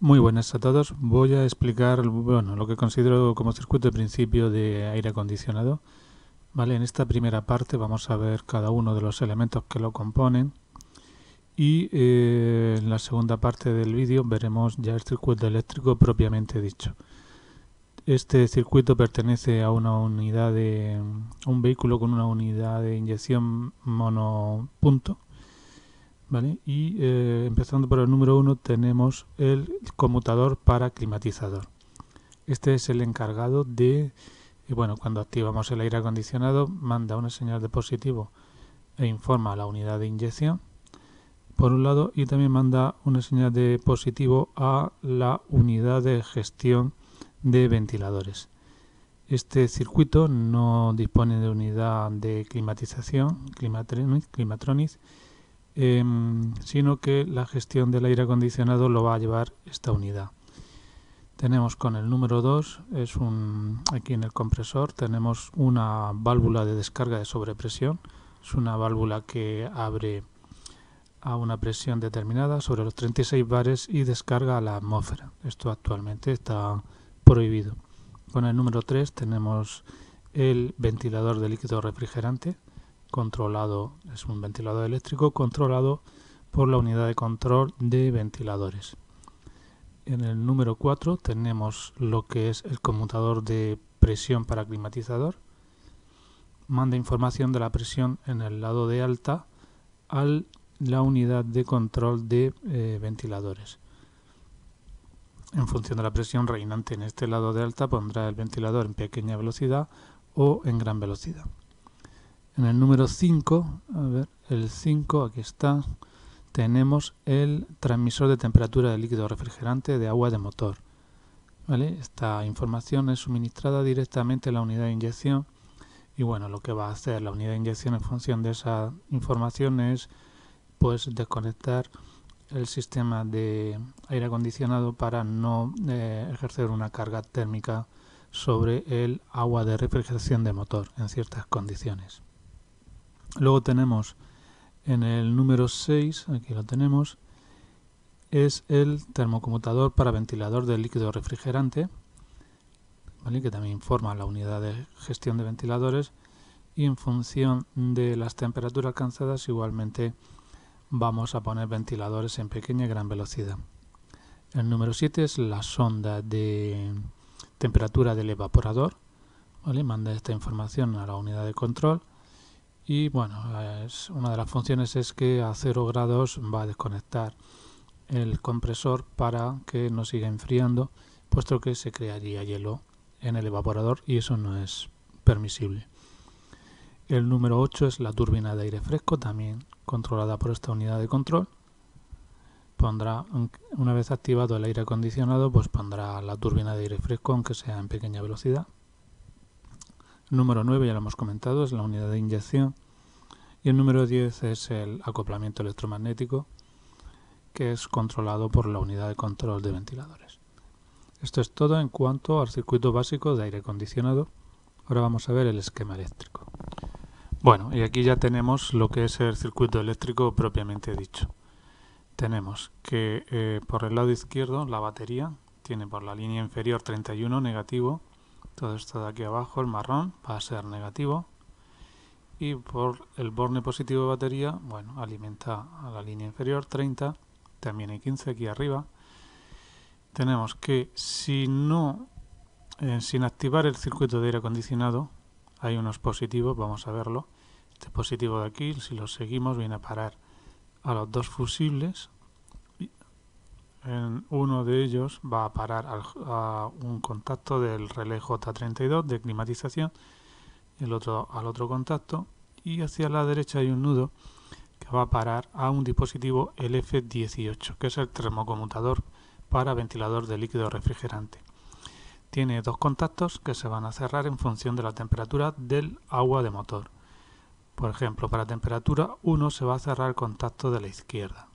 Muy buenas a todos. Voy a explicar bueno, lo que considero como circuito de principio de aire acondicionado. ¿Vale? En esta primera parte vamos a ver cada uno de los elementos que lo componen y eh, en la segunda parte del vídeo veremos ya el circuito eléctrico propiamente dicho. Este circuito pertenece a una unidad de un vehículo con una unidad de inyección monopunto y eh, empezando por el número 1 tenemos el conmutador para climatizador. Este es el encargado de, eh, bueno, cuando activamos el aire acondicionado, manda una señal de positivo e informa a la unidad de inyección, por un lado, y también manda una señal de positivo a la unidad de gestión de ventiladores. Este circuito no dispone de unidad de climatización, climatronis, Em, sino que la gestión del aire acondicionado lo va a llevar esta unidad. Tenemos con el número 2, es un, aquí en el compresor, tenemos una válvula de descarga de sobrepresión. Es una válvula que abre a una presión determinada sobre los 36 bares y descarga a la atmósfera. Esto actualmente está prohibido. Con el número 3 tenemos el ventilador de líquido refrigerante controlado, es un ventilador eléctrico controlado por la unidad de control de ventiladores. En el número 4 tenemos lo que es el conmutador de presión para climatizador. Manda información de la presión en el lado de alta a la unidad de control de eh, ventiladores. En función de la presión reinante en este lado de alta pondrá el ventilador en pequeña velocidad o en gran velocidad. En el número 5, el 5, aquí está, tenemos el transmisor de temperatura de líquido refrigerante de agua de motor. Esta información es suministrada directamente a la unidad de inyección y bueno, lo que va a hacer la unidad de inyección en función de esa información es pues desconectar el sistema de aire acondicionado para no eh, ejercer una carga térmica sobre el agua de refrigeración de motor en ciertas condiciones. Luego tenemos en el número 6, aquí lo tenemos, es el termocomutador para ventilador de líquido refrigerante, que también informa la unidad de gestión de ventiladores y en función de las temperaturas alcanzadas igualmente vamos a poner ventiladores en pequeña y gran velocidad. El número 7 es la sonda de temperatura del evaporador, ¿vale? manda esta información a la unidad de control y bueno, una de las funciones es que a 0 grados va a desconectar el compresor para que no siga enfriando, puesto que se crearía hielo en el evaporador y eso no es permisible. El número 8 es la turbina de aire fresco, también controlada por esta unidad de control. Pondrá, una vez activado el aire acondicionado, pues pondrá la turbina de aire fresco, aunque sea en pequeña velocidad número 9, ya lo hemos comentado, es la unidad de inyección. Y el número 10 es el acoplamiento electromagnético, que es controlado por la unidad de control de ventiladores. Esto es todo en cuanto al circuito básico de aire acondicionado. Ahora vamos a ver el esquema eléctrico. Bueno, y aquí ya tenemos lo que es el circuito eléctrico propiamente dicho. Tenemos que eh, por el lado izquierdo la batería tiene por la línea inferior 31 negativo todo esto de aquí abajo, el marrón, va a ser negativo. Y por el borne positivo de batería, bueno, alimenta a la línea inferior, 30, también hay 15 aquí arriba. Tenemos que si no, eh, sin activar el circuito de aire acondicionado, hay unos positivos, vamos a verlo. Este positivo de aquí, si lo seguimos, viene a parar a los dos fusibles, uno de ellos va a parar a un contacto del relé J32 de climatización, el otro al otro contacto y hacia la derecha hay un nudo que va a parar a un dispositivo LF18, que es el termocomutador para ventilador de líquido refrigerante. Tiene dos contactos que se van a cerrar en función de la temperatura del agua de motor. Por ejemplo, para temperatura 1 se va a cerrar el contacto de la izquierda,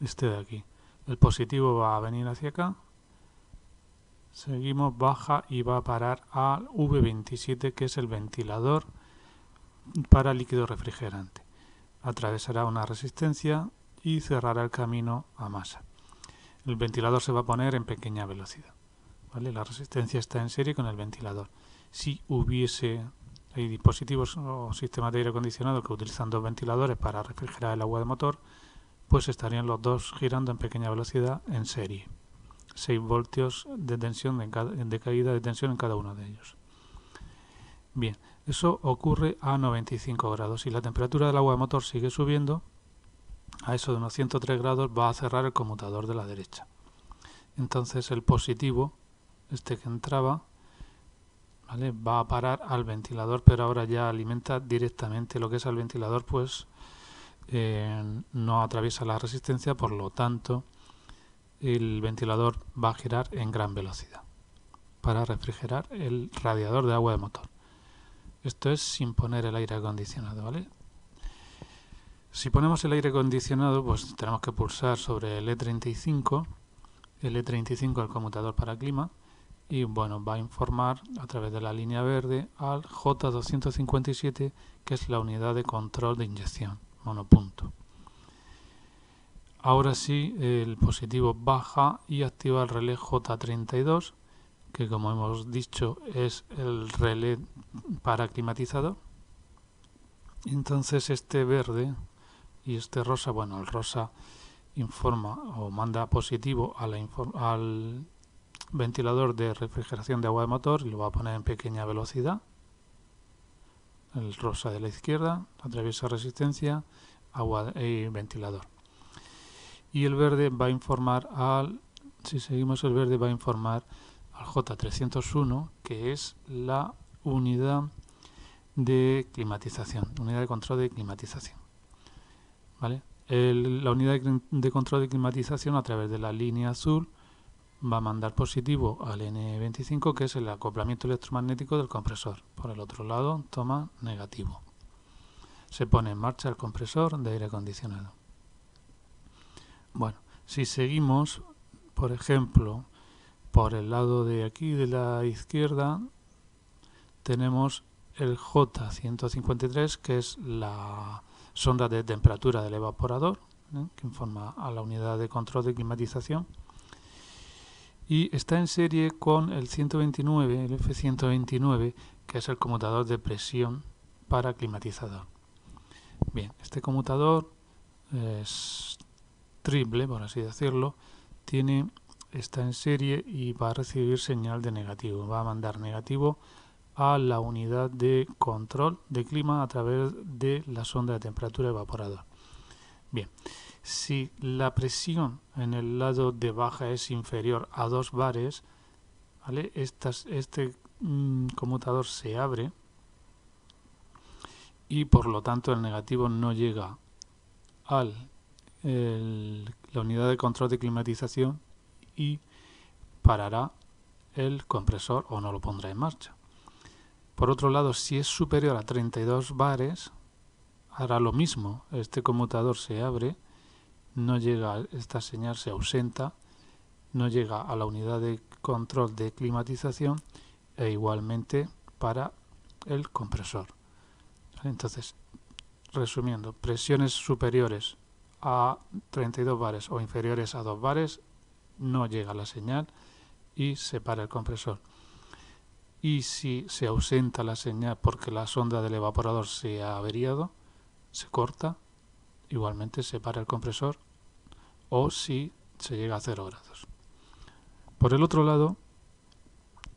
este de aquí. El positivo va a venir hacia acá. Seguimos, baja y va a parar al V27, que es el ventilador para líquido refrigerante. Atravesará una resistencia y cerrará el camino a masa. El ventilador se va a poner en pequeña velocidad. ¿vale? La resistencia está en serie con el ventilador. Si hubiese dispositivos o sistemas de aire acondicionado que utilizan dos ventiladores para refrigerar el agua de motor, pues estarían los dos girando en pequeña velocidad en serie. 6 voltios de tensión de, caída de tensión en cada uno de ellos. Bien, eso ocurre a 95 grados y la temperatura del agua de motor sigue subiendo. A eso de unos 103 grados va a cerrar el conmutador de la derecha. Entonces el positivo, este que entraba, ¿vale? va a parar al ventilador, pero ahora ya alimenta directamente lo que es al ventilador, pues eh, no atraviesa la resistencia, por lo tanto el ventilador va a girar en gran velocidad para refrigerar el radiador de agua de motor. Esto es sin poner el aire acondicionado, Si ponemos el aire acondicionado, pues tenemos que pulsar sobre el E35, el E35 el conmutador para clima, y bueno, va a informar a través de la línea verde al J257, que es la unidad de control de inyección monopunto. Ahora sí, el positivo baja y activa el relé J32, que como hemos dicho es el relé para climatizador. Entonces este verde y este rosa, bueno, el rosa informa o manda positivo al ventilador de refrigeración de agua de motor y lo va a poner en pequeña velocidad el rosa de la izquierda, atraviesa resistencia, agua eh, y ventilador. Y el verde va a informar al, si seguimos el verde va a informar al J301, que es la unidad de climatización, unidad de control de climatización. ¿Vale? la unidad de, de control de climatización a través de la línea azul va a mandar positivo al N25, que es el acoplamiento electromagnético del compresor. Por el otro lado, toma negativo. Se pone en marcha el compresor de aire acondicionado. Bueno, si seguimos, por ejemplo, por el lado de aquí de la izquierda, tenemos el J153, que es la sonda de temperatura del evaporador, ¿eh? que informa a la unidad de control de climatización y está en serie con el 129, el F129, que es el conmutador de presión para climatizador. Bien, este conmutador es triple, por así decirlo, tiene está en serie y va a recibir señal de negativo, va a mandar negativo a la unidad de control de clima a través de la sonda de temperatura evaporada. Bien, si la presión en el lado de baja es inferior a 2 bares, este mm, conmutador se abre y por lo tanto el negativo no llega al la unidad de control de climatización y parará el compresor o no lo pondrá en marcha. Por otro lado, si es superior a 32 bares, hará lo mismo. Este conmutador se abre no llega, esta señal se ausenta, no llega a la unidad de control de climatización e igualmente para el compresor. Entonces, resumiendo, presiones superiores a 32 bares o inferiores a 2 bares no llega la señal y se para el compresor. Y si se ausenta la señal porque la sonda del evaporador se ha averiado, se corta, igualmente se para el compresor o si se llega a 0 grados. Por el otro lado,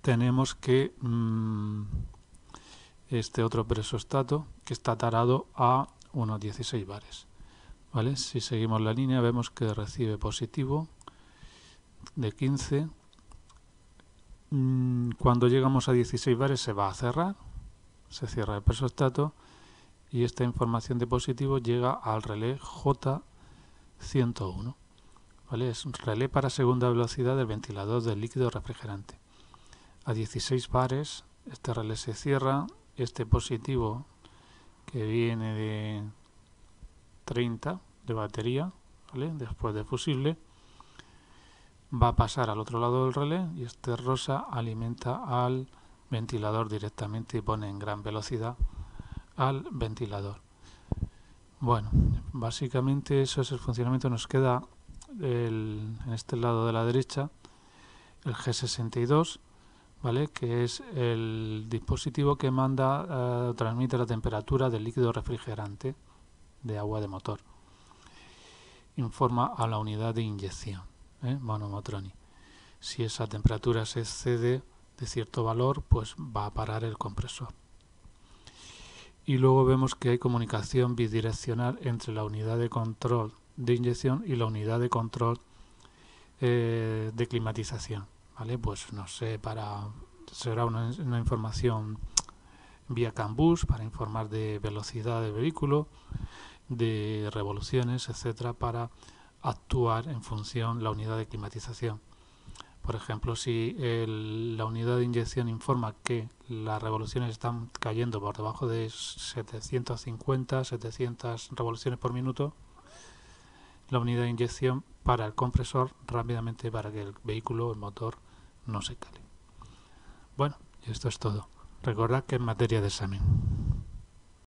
tenemos que mm, este otro presostato que está tarado a unos 16 bares. ¿vale? Si seguimos la línea vemos que recibe positivo de 15. Mm, cuando llegamos a 16 bares se va a cerrar, se cierra el presostato y esta información de positivo llega al relé J101. Es un relé para segunda velocidad del ventilador del líquido refrigerante. A 16 bares este relé se cierra, este positivo que viene de 30 de batería, después de fusible, va a pasar al otro lado del relé y este rosa alimenta al ventilador directamente y pone en gran velocidad al ventilador. Bueno, básicamente eso es el funcionamiento. Nos queda en este lado de la derecha, el G62, ¿vale? que es el dispositivo que manda, eh, transmite la temperatura del líquido refrigerante de agua de motor. Informa a la unidad de inyección, ¿eh? MonoMotroni. Si esa temperatura se excede de cierto valor, pues va a parar el compresor. Y luego vemos que hay comunicación bidireccional entre la unidad de control de inyección y la unidad de control eh, de climatización. ¿Vale? Pues no sé, para será una, información vía cambus para informar de velocidad del vehículo, de revoluciones, etcétera, para actuar en función la unidad de climatización. Por ejemplo, si la unidad de inyección informa que las revoluciones están cayendo por debajo de 750, 700 revoluciones por minuto, la unidad de inyección para el compresor rápidamente para que el vehículo o el motor no se cale. Bueno, esto es todo. Recordad que es materia de examen.